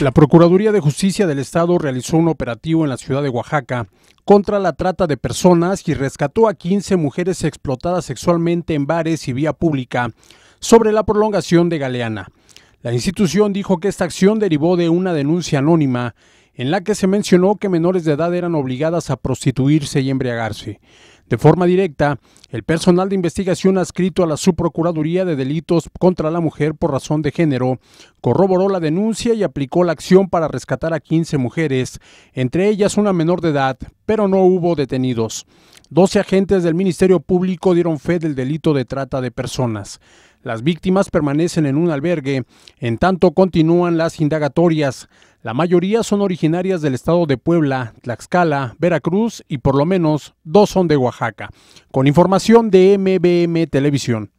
La Procuraduría de Justicia del Estado realizó un operativo en la ciudad de Oaxaca contra la trata de personas y rescató a 15 mujeres explotadas sexualmente en bares y vía pública sobre la prolongación de Galeana. La institución dijo que esta acción derivó de una denuncia anónima en la que se mencionó que menores de edad eran obligadas a prostituirse y embriagarse. De forma directa, el personal de investigación adscrito a la Subprocuraduría de Delitos contra la Mujer por razón de género corroboró la denuncia y aplicó la acción para rescatar a 15 mujeres, entre ellas una menor de edad, pero no hubo detenidos. 12 agentes del Ministerio Público dieron fe del delito de trata de personas. Las víctimas permanecen en un albergue, en tanto continúan las indagatorias. La mayoría son originarias del estado de Puebla, Tlaxcala, Veracruz y por lo menos dos son de Oaxaca. Con información de MBM Televisión.